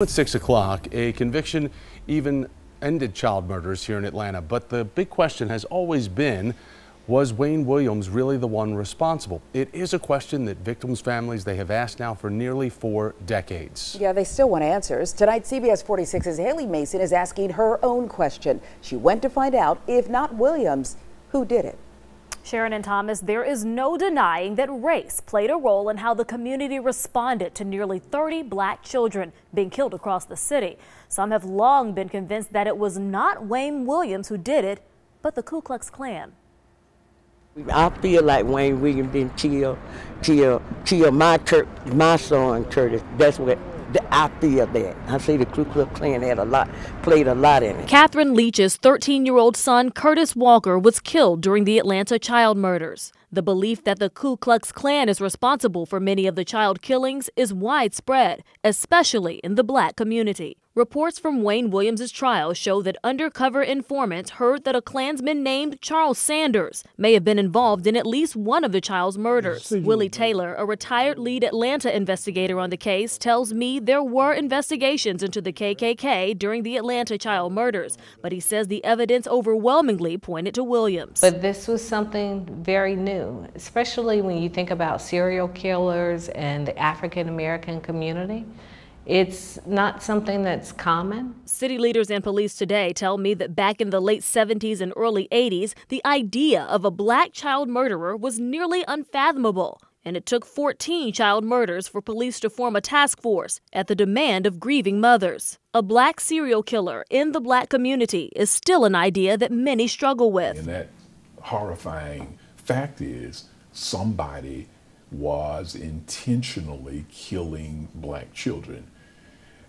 At 6 o'clock, a conviction even ended child murders here in Atlanta. But the big question has always been, was Wayne Williams really the one responsible? It is a question that victims' families, they have asked now for nearly four decades. Yeah, they still want answers. Tonight, CBS 46's Haley Mason is asking her own question. She went to find out, if not Williams, who did it. Sharon and Thomas, there is no denying that race played a role in how the community responded to nearly 30 black children being killed across the city. Some have long been convinced that it was not Wayne Williams who did it, but the Ku Klux Klan. I feel like Wayne Williams didn't kill, kill, kill my, my son, Curtis. That's what the idea that. I say the Ku Klux Klan had a lot, played a lot in it. Catherine Leach's 13 year old son, Curtis Walker, was killed during the Atlanta child murders. The belief that the Ku Klux Klan is responsible for many of the child killings is widespread, especially in the black community. Reports from Wayne Williams' trial show that undercover informants heard that a Klansman named Charles Sanders may have been involved in at least one of the child's murders. Willie Taylor, a retired lead Atlanta investigator on the case, tells me there were investigations into the KKK during the Atlanta child murders, but he says the evidence overwhelmingly pointed to Williams. But this was something very new, especially when you think about serial killers and the African American community. It's not something that's common. City leaders and police today tell me that back in the late 70s and early 80s, the idea of a black child murderer was nearly unfathomable. And it took 14 child murders for police to form a task force at the demand of grieving mothers. A black serial killer in the black community is still an idea that many struggle with. And that horrifying fact is somebody was intentionally killing black children.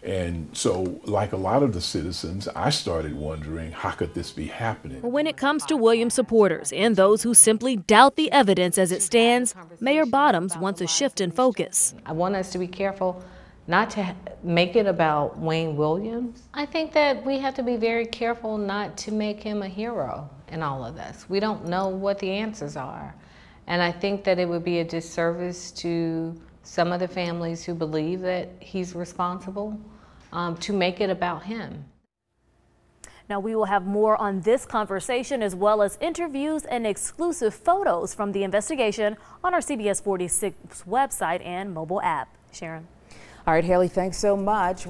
And so, like a lot of the citizens, I started wondering how could this be happening? When it comes to Williams supporters and those who simply doubt the evidence as it stands, Mayor Bottoms wants a shift in focus. I want us to be careful not to make it about Wayne Williams. I think that we have to be very careful not to make him a hero in all of this. We don't know what the answers are. And I think that it would be a disservice to some of the families who believe that he's responsible um, to make it about him. Now, we will have more on this conversation as well as interviews and exclusive photos from the investigation on our CBS 46 website and mobile app. Sharon. All right, Haley, thanks so much.